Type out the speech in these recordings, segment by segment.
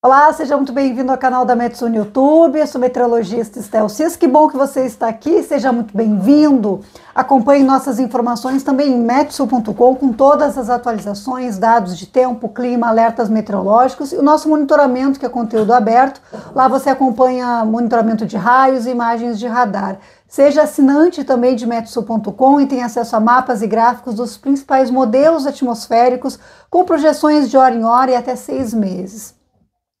Olá, seja muito bem-vindo ao canal da Metsu no YouTube. Eu sou meteorologista Estel Cis. Que bom que você está aqui. Seja muito bem-vindo. Acompanhe nossas informações também em metsu.com com todas as atualizações, dados de tempo, clima, alertas meteorológicos e o nosso monitoramento, que é conteúdo aberto. Lá você acompanha monitoramento de raios e imagens de radar. Seja assinante também de metsu.com e tenha acesso a mapas e gráficos dos principais modelos atmosféricos com projeções de hora em hora e até seis meses.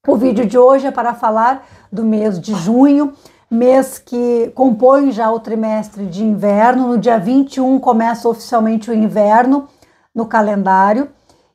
O vídeo de hoje é para falar do mês de junho, mês que compõe já o trimestre de inverno. No dia 21 começa oficialmente o inverno no calendário.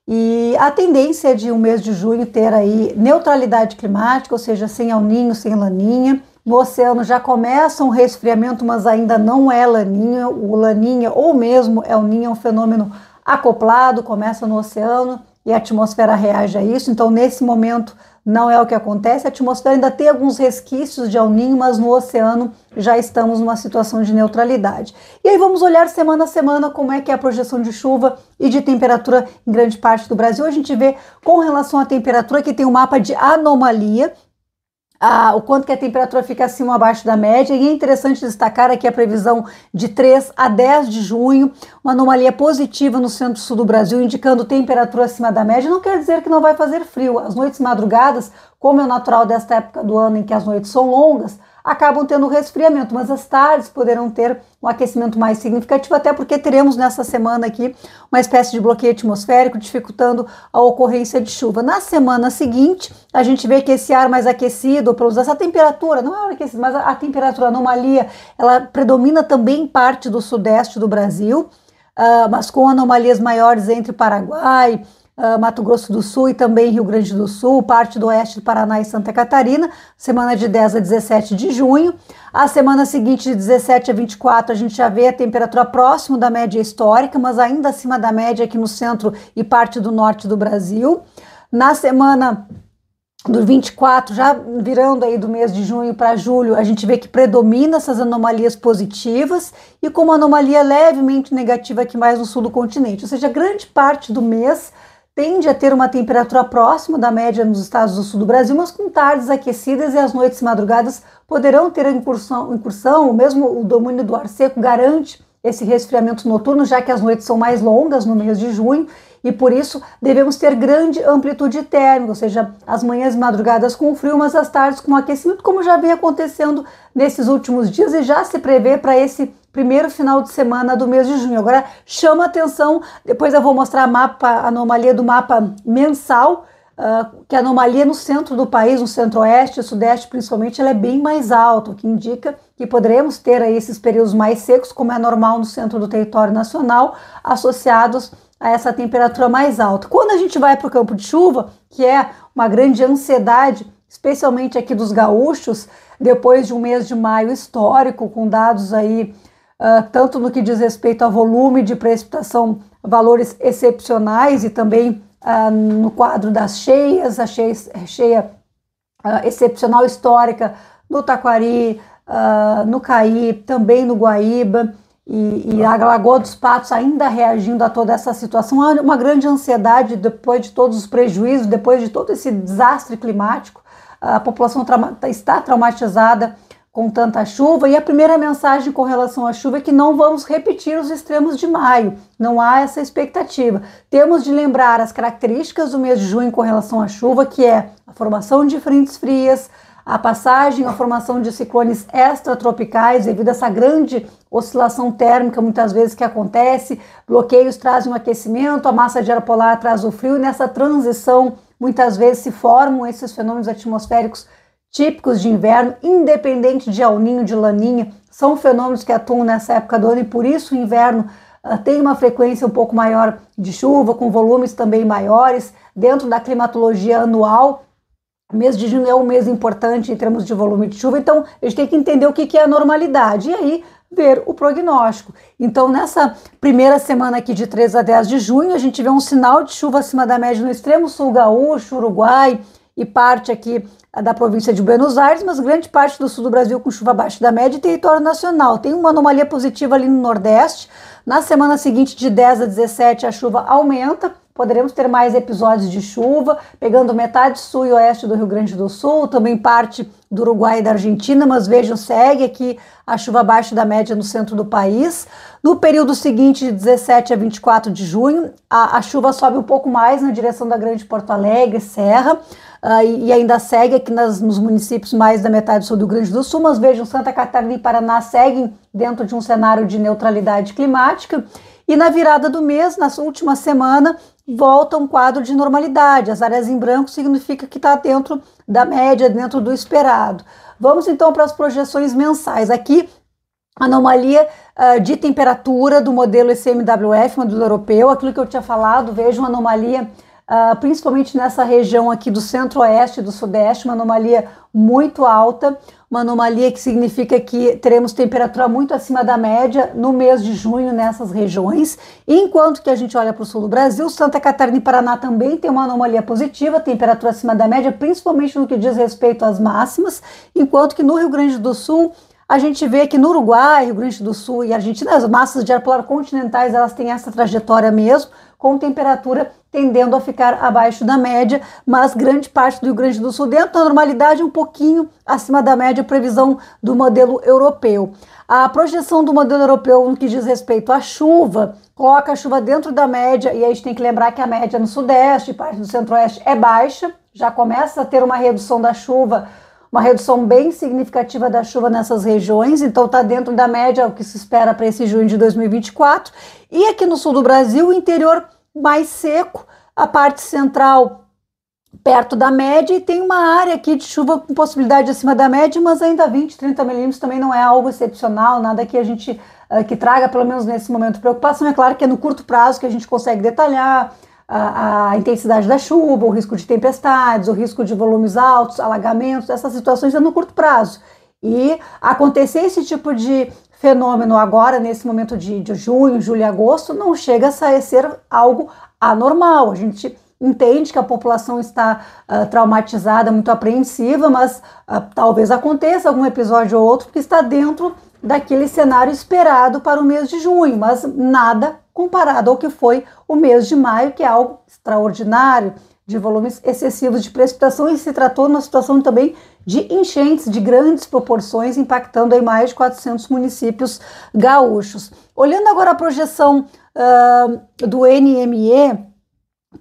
E a tendência é de o um mês de junho ter aí neutralidade climática, ou seja, sem alninho, sem laninha. No oceano já começa um resfriamento, mas ainda não é laninha. O laninha ou mesmo é o ninho é um fenômeno acoplado, começa no oceano, e a atmosfera reage a isso. Então, nesse momento, não é o que acontece. A atmosfera ainda tem alguns resquícios de alninho, mas no oceano já estamos numa situação de neutralidade. E aí vamos olhar semana a semana como é que é a projeção de chuva e de temperatura em grande parte do Brasil. A gente vê com relação à temperatura que tem um mapa de anomalia a, o quanto que a temperatura fica acima ou abaixo da média. E é interessante destacar aqui a previsão de 3 a 10 de junho, uma anomalia positiva no centro-sul do Brasil, indicando temperatura acima da média. Não quer dizer que não vai fazer frio. As noites madrugadas, como é natural desta época do ano em que as noites são longas, acabam tendo resfriamento, mas as tardes poderão ter um aquecimento mais significativo, até porque teremos nessa semana aqui uma espécie de bloqueio atmosférico, dificultando a ocorrência de chuva. Na semana seguinte, a gente vê que esse ar mais aquecido, pelo menos essa temperatura, não é aquecido, mas a, temperatura anomalia, ela predomina também em parte do sudeste do Brasil, uh, mas com anomalias maiores entre Paraguai, Mato Grosso do Sul e também Rio Grande do Sul, parte do oeste do Paraná e Santa Catarina, semana de 10 a 17 de junho. A semana seguinte, de 17 a 24, a gente já vê a temperatura próximo da média histórica, mas ainda acima da média aqui no centro e parte do norte do Brasil. Na semana do 24, já virando aí do mês de junho para julho, a gente vê que predomina essas anomalias positivas e com uma anomalia levemente negativa aqui mais no sul do continente. Ou seja, grande parte do mês tende a ter uma temperatura próxima da média nos estados do sul do Brasil, mas com tardes aquecidas e as noites e madrugadas poderão ter a incursão, incursão, mesmo o domínio do ar seco garante esse resfriamento noturno, já que as noites são mais longas no mês de junho, e por isso devemos ter grande amplitude térmica, ou seja, as manhãs e madrugadas com frio, mas as tardes com aquecimento, como já vem acontecendo nesses últimos dias e já se prevê para esse primeiro final de semana do mês de junho. Agora chama atenção, depois eu vou mostrar a mapa, a anomalia do mapa mensal, uh, que a anomalia é no centro do país, no centro-oeste e sudeste principalmente, ela é bem mais alta, o que indica que poderemos ter aí esses períodos mais secos, como é normal no centro do território nacional, associados a essa temperatura mais alta. Quando a gente vai para o campo de chuva, que é uma grande ansiedade, especialmente aqui dos gaúchos, depois de um mês de maio histórico, com dados aí ah, tanto no que diz respeito a volume de precipitação, valores excepcionais e também uh, no quadro das cheias, a cheia, cheia uh, excepcional histórica no Taquari, no Caí, também no Guaíba. E, e, a Lagoa dos Patos ainda reagindo a toda essa situação, há uma grande ansiedade depois de todos os prejuízos, depois de todo esse desastre climático, a população tra está traumatizada com tanta chuva. E a primeira mensagem com relação à chuva é que não vamos repetir os extremos de maio, não há essa expectativa. Temos de lembrar as características do mês de junho com relação à chuva, que é a formação de frentes frias, a passagem, a formação de ciclones extratropicais devido a essa grande oscilação térmica muitas vezes que acontece, bloqueios trazem um aquecimento, a massa de ar polar traz o frio e nessa transição muitas vezes se formam esses fenômenos atmosféricos típicos de inverno, independente de El Ninho, de Laninha, são fenômenos que atuam nessa época do ano e por isso o inverno uh, tem uma frequência um pouco maior de chuva, com volumes também maiores, dentro da climatologia anual. O mês de junho é um mês importante em termos de volume de chuva, então a gente tem que entender o que, que é a normalidade. E aí, ver o prognóstico. Então, nessa primeira semana aqui de 3 a 10 de junho, a gente vê um sinal de chuva acima da média no extremo sul gaúcho, Uruguai e parte aqui da província de Buenos Aires, mas grande parte do sul do Brasil com chuva abaixo da média e território nacional. Tem uma anomalia positiva ali no Nordeste. Na semana seguinte, de 10 a 17, a chuva aumenta. Poderemos ter mais episódios de chuva, pegando metade sul e oeste do Rio Grande do Sul, também parte do Uruguai e da Argentina, mas vejam, segue aqui a chuva abaixo da média no centro do país. No período seguinte, de 17 a 24 de junho, a, a chuva sobe um pouco mais na direção da Grande Porto Alegre, Serra uh, e, ainda segue aqui nas, nos municípios mais da metade do sul do Rio Grande do Sul, mas vejam, Santa Catarina e Paraná seguem dentro de um cenário de neutralidade climática. E na virada do mês, na última semana, volta um quadro de normalidade. As áreas em branco significa que está dentro da média, dentro do esperado. Vamos então para as projeções mensais. Aqui, anomalia uh, de temperatura do modelo ECMWF, modelo europeu, aquilo que eu tinha falado, vejo uma anomalia ah, principalmente nessa região aqui do centro-oeste e do sudeste, uma anomalia muito alta, uma anomalia que significa que teremos temperatura muito acima da média no mês de junho nessas regiões. Enquanto que a gente olha para o sul do Brasil, Santa Catarina e Paraná também tem uma anomalia positiva, temperatura acima da média, principalmente no que diz respeito às máximas, enquanto que no Rio Grande do Sul a gente vê que no Uruguai, Rio Grande do Sul e Argentina, as massas de ar polar continentais elas têm essa trajetória mesmo, com temperatura tendendo a ficar abaixo da média, mas grande parte do Rio Grande do Sul dentro da normalidade, um pouquinho acima da média, previsão do modelo europeu. A projeção do modelo europeu no que diz respeito à chuva, coloca a chuva dentro da média, e a gente tem que lembrar que a média é no sudeste, e parte do centro-oeste é baixa, já começa a ter uma redução da chuva uma redução bem significativa da chuva nessas regiões, então está dentro da média o que se espera para esse junho de 2024. E aqui no sul do Brasil, o interior mais seco, a parte central perto da média e tem uma área aqui de chuva com possibilidade acima da média, mas ainda 20, 30 milímetros também não é algo excepcional, nada que a gente eh, que traga, pelo menos nesse momento, preocupação. É claro que é no curto prazo que a gente consegue detalhar a, a, intensidade da chuva, o risco de tempestades, o risco de volumes altos, alagamentos, essas situações é no curto prazo. E acontecer esse tipo de fenômeno agora, nesse momento de, de junho, julho e agosto, não chega a ser algo anormal. A gente entende que a população está uh, traumatizada, muito apreensiva, mas uh, talvez aconteça algum episódio ou outro que está dentro daquele cenário esperado para o mês de junho, mas nada comparado ao que foi o mês de maio, que é algo extraordinário, de volumes excessivos de precipitação, e se tratou numa situação também de enchentes de grandes proporções, impactando em mais de 400 municípios gaúchos. Olhando agora a projeção uh, do NME,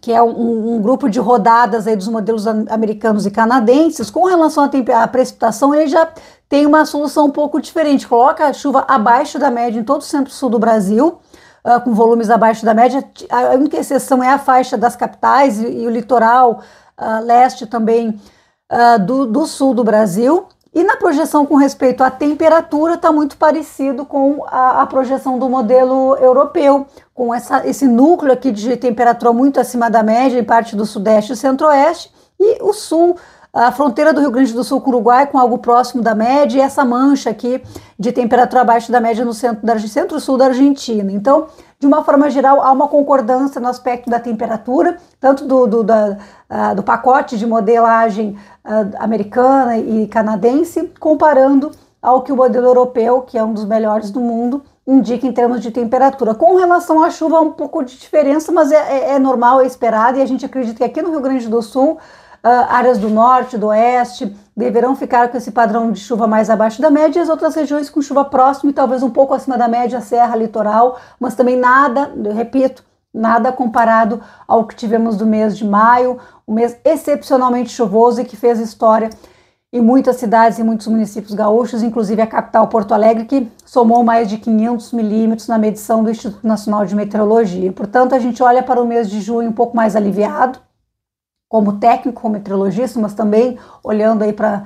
que é um, um, grupo de rodadas aí dos modelos americanos e canadenses, com relação à, à precipitação, ele já tem uma solução um pouco diferente, coloca a chuva abaixo da média em todo o centro-sul do Brasil, uh, com volumes abaixo da média. A única exceção é a faixa das capitais e, e o litoral uh, leste também ah, do, do sul do Brasil. E na projeção com respeito à temperatura, está muito parecido com a, a, projeção do modelo europeu, com essa, esse núcleo aqui de temperatura muito acima da média em parte do sudeste e centro-oeste, e o sul a fronteira do Rio Grande do Sul com o Uruguai com algo próximo da média e essa mancha aqui de temperatura abaixo da média no centro-sul centro da Argentina. Então, de uma forma geral, há uma concordância no aspecto da temperatura, tanto do, do, da, uh, do pacote de modelagem uh, americana e canadense, comparando ao que o modelo europeu, que é um dos melhores do mundo, indica em termos de temperatura. Com relação à chuva, há um pouco de diferença, mas é, é, é normal, é esperado, e a gente acredita que aqui no Rio Grande do Sul ah, áreas do norte, do oeste deverão ficar com esse padrão de chuva mais abaixo da média e as outras regiões com chuva próxima e talvez um pouco acima da média, serra, litoral, mas também nada, repito, nada comparado ao que tivemos do mês de maio, um mês excepcionalmente chuvoso e que fez história em muitas cidades e muitos municípios gaúchos, inclusive a capital Porto Alegre, que somou mais de 500 milímetros na medição do Instituto Nacional de Meteorologia. Portanto, a gente olha para o mês de junho um pouco mais aliviado, como técnico, como meteorologista, mas também olhando aí para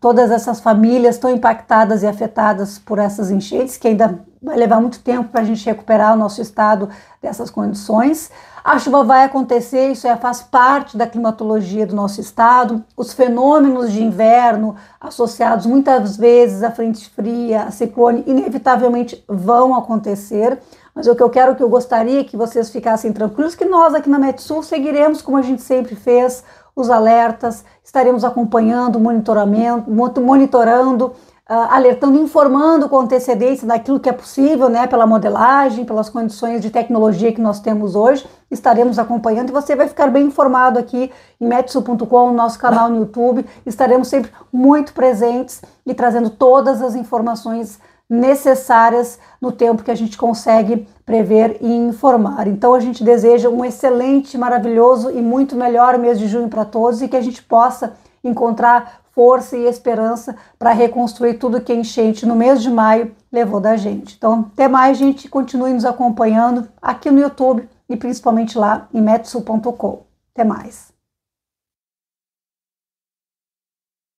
todas essas famílias tão impactadas e afetadas por essas enchentes, que ainda vai levar muito tempo para a gente recuperar o nosso estado dessas condições. A chuva vai acontecer, isso já é, faz parte da climatologia do nosso estado. Os fenômenos de inverno associados muitas vezes à frente fria, a ciclone, inevitavelmente vão acontecer. Mas o que eu quero, que eu gostaria que vocês ficassem tranquilos, que nós aqui na Metsul seguiremos como a gente sempre fez, os alertas, estaremos acompanhando, monitoramento, monitorando, ah, alertando, informando com antecedência daquilo que é possível, né, pela modelagem, pelas condições de tecnologia que nós temos hoje, estaremos acompanhando e você vai ficar bem informado aqui em metsu.com, nosso canal no YouTube, estaremos sempre muito presentes e trazendo todas as informações necessárias no tempo que a gente consegue prever e informar. Então a gente deseja um excelente, maravilhoso e muito melhor mês de junho para todos e que a gente possa encontrar força e esperança para reconstruir tudo que a enchente no mês de maio levou da gente. Então, até mais, gente, continue nos acompanhando aqui no YouTube e principalmente lá em metsu.com. Até mais.